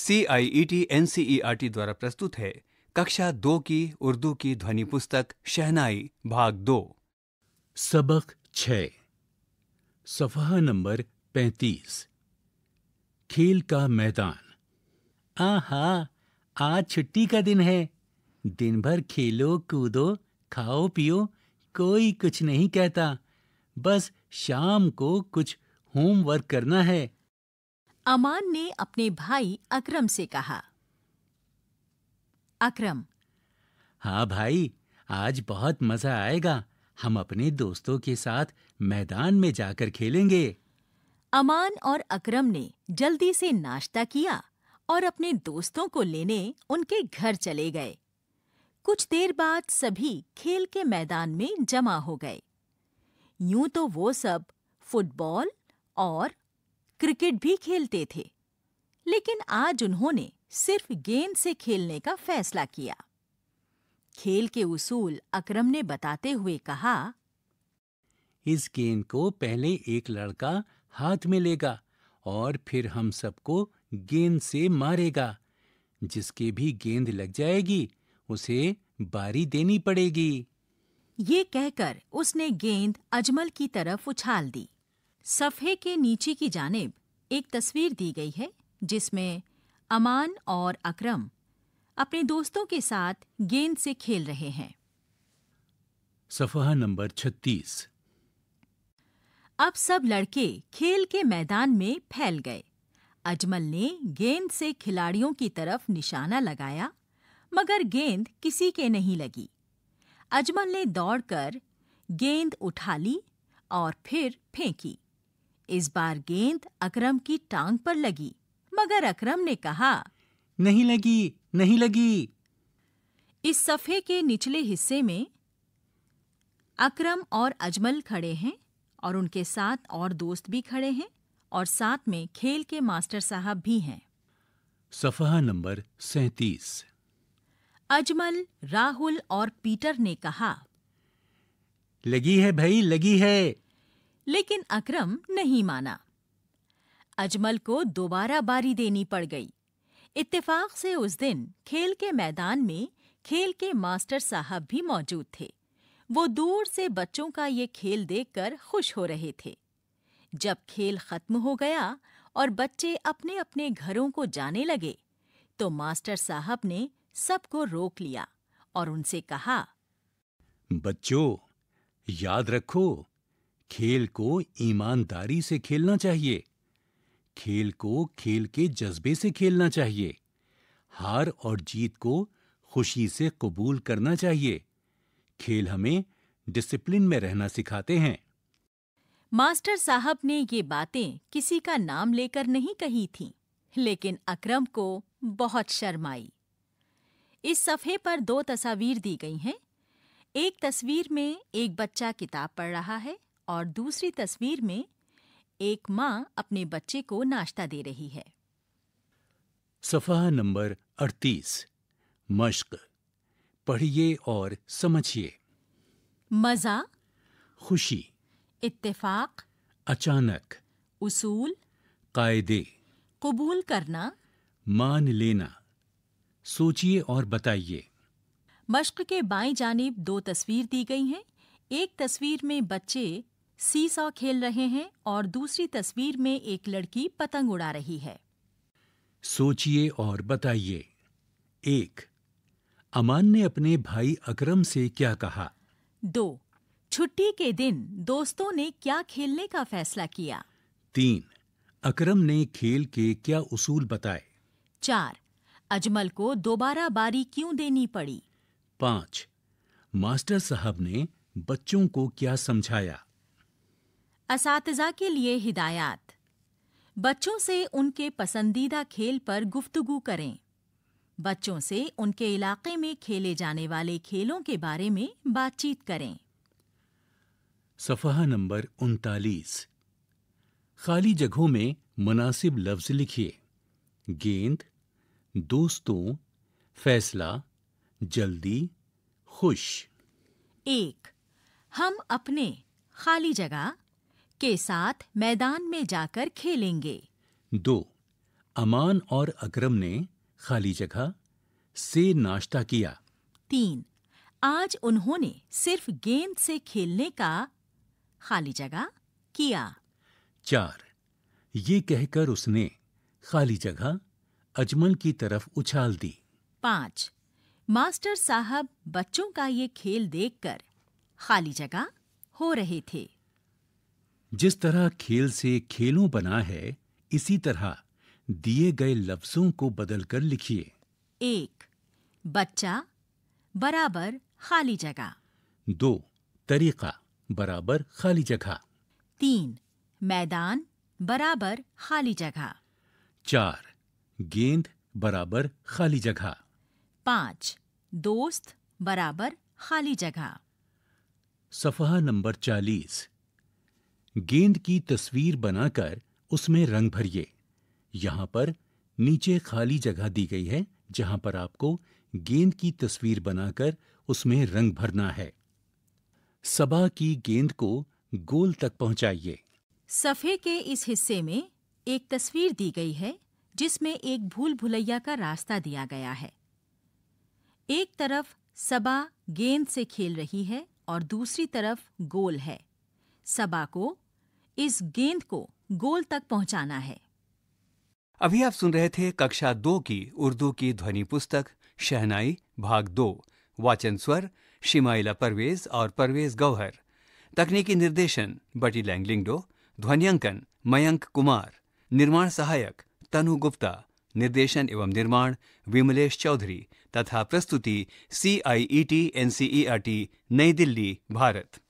C I E T N C E R T द्वारा प्रस्तुत है कक्षा दो की उर्दू की ध्वनि पुस्तक शहनाई भाग दो सबक छ नंबर पैंतीस खेल का मैदान आहा आज छुट्टी का दिन है दिन भर खेलो कूदो खाओ पियो कोई कुछ नहीं कहता बस शाम को कुछ होमवर्क करना है अमान ने अपने भाई अकरम से कहा अकरम हाँ भाई आज बहुत मजा आएगा हम अपने दोस्तों के साथ मैदान में जाकर खेलेंगे अमान और अकरम ने जल्दी से नाश्ता किया और अपने दोस्तों को लेने उनके घर चले गए कुछ देर बाद सभी खेल के मैदान में जमा हो गए यूं तो वो सब फुटबॉल और क्रिकेट भी खेलते थे लेकिन आज उन्होंने सिर्फ गेंद से खेलने का फैसला किया खेल के उसूल अकरम ने बताते हुए कहा इस गेंद को पहले एक लड़का हाथ में लेगा और फिर हम सबको गेंद से मारेगा जिसके भी गेंद लग जाएगी उसे बारी देनी पड़ेगी ये कहकर उसने गेंद अजमल की तरफ उछाल दी सफ़े के नीचे की जानेब एक तस्वीर दी गई है जिसमें अमान और अकरम अपने दोस्तों के साथ गेंद से खेल रहे हैं सफ़ा नंबर 36 अब सब लड़के खेल के मैदान में फैल गए अजमल ने गेंद से खिलाड़ियों की तरफ निशाना लगाया मगर गेंद किसी के नहीं लगी अजमल ने दौड़कर गेंद उठा ली और फिर फेंकी इस बार गेंद अकरम की टांग पर लगी मगर अकरम ने कहा नहीं लगी नहीं लगी इस सफ़े के निचले हिस्से में अकरम और अजमल खड़े हैं और उनके साथ और दोस्त भी खड़े हैं और साथ में खेल के मास्टर साहब भी हैं सफा नंबर सैतीस अजमल राहुल और पीटर ने कहा लगी है भाई लगी है लेकिन अकरम नहीं माना अजमल को दोबारा बारी देनी पड़ गई इत्तेफाक से उस दिन खेल के मैदान में खेल के मास्टर साहब भी मौजूद थे वो दूर से बच्चों का ये खेल देखकर खुश हो रहे थे जब खेल खत्म हो गया और बच्चे अपने अपने घरों को जाने लगे तो मास्टर साहब ने सबको रोक लिया और उनसे कहा बच्चों याद रखो खेल को ईमानदारी से खेलना चाहिए खेल को खेल के जज्बे से खेलना चाहिए हार और जीत को खुशी से कबूल करना चाहिए खेल हमें डिसिप्लिन में रहना सिखाते हैं मास्टर साहब ने ये बातें किसी का नाम लेकर नहीं कही थीं, लेकिन अकरम को बहुत शर्म आई इस सफ़े पर दो तस्वीर दी गई हैं एक तस्वीर में एक बच्चा किताब पढ़ रहा है और दूसरी तस्वीर में एक माँ अपने बच्चे को नाश्ता दे रही है सफा नंबर 38 मश्क पढ़िए और समझिए मजा खुशी इत्तेफाक अचानक उसूल कायदे कबूल करना मान लेना सोचिए और बताइए मश्क के बाएं जानिब दो तस्वीर दी गई हैं एक तस्वीर में बच्चे सीसॉ खेल रहे हैं और दूसरी तस्वीर में एक लड़की पतंग उड़ा रही है सोचिए और बताइए एक अमान ने अपने भाई अकरम से क्या कहा दो छुट्टी के दिन दोस्तों ने क्या खेलने का फैसला किया तीन अकरम ने खेल के क्या उसूल बताए चार अजमल को दोबारा बारी क्यों देनी पड़ी पाँच मास्टर साहब ने बच्चों को क्या समझाया इसातजा के लिए हिदायत बच्चों से उनके पसंदीदा खेल पर गुफ्तगु करें बच्चों से उनके इलाके में खेले जाने वाले खेलों के बारे में बातचीत करें सफहा नंबर उनतालीस खाली जगहों में मुनासिब लफ्ज लिखिए गेंद दोस्तों फैसला जल्दी खुश एक हम अपने खाली जगह के साथ मैदान में जाकर खेलेंगे दो अमान और अकरम ने खाली जगह से नाश्ता किया तीन आज उन्होंने सिर्फ गेंद से खेलने का खाली जगह किया चार ये कहकर उसने खाली जगह अजमल की तरफ उछाल दी पाँच मास्टर साहब बच्चों का ये खेल देखकर खाली जगह हो रहे थे जिस तरह खेल से खेलों बना है इसी तरह दिए गए लफ्जों को बदलकर लिखिए एक बच्चा बराबर खाली जगह दो तरीका बराबर खाली जगह तीन मैदान बराबर खाली जगह चार गेंद बराबर खाली जगह पाँच दोस्त बराबर खाली जगह सफहा नंबर चालीस गेंद की तस्वीर बनाकर उसमें रंग भरिए यहाँ पर नीचे खाली जगह दी गई है जहां पर आपको गेंद की तस्वीर बनाकर उसमें रंग भरना है सबा की गेंद को गोल तक पहुंचाइए सफ़े के इस हिस्से में एक तस्वीर दी गई है जिसमें एक भूल भुलैया का रास्ता दिया गया है एक तरफ सबा गेंद से खेल रही है और दूसरी तरफ गोल है सबा को इस गेंद को गोल तक पहुंचाना है अभी आप सुन रहे थे कक्षा दो की उर्दू की ध्वनि पुस्तक शहनाई भाग दो वाचन स्वर शिमाइला परवेज और परवेज गौहर तकनीकी निर्देशन बटी लैंगलिंगडो ध्वनियांकन मयंक कुमार निर्माण सहायक तनु गुप्ता निर्देशन एवं निर्माण विमलेश चौधरी तथा प्रस्तुति C I E T N C E R T नई दिल्ली भारत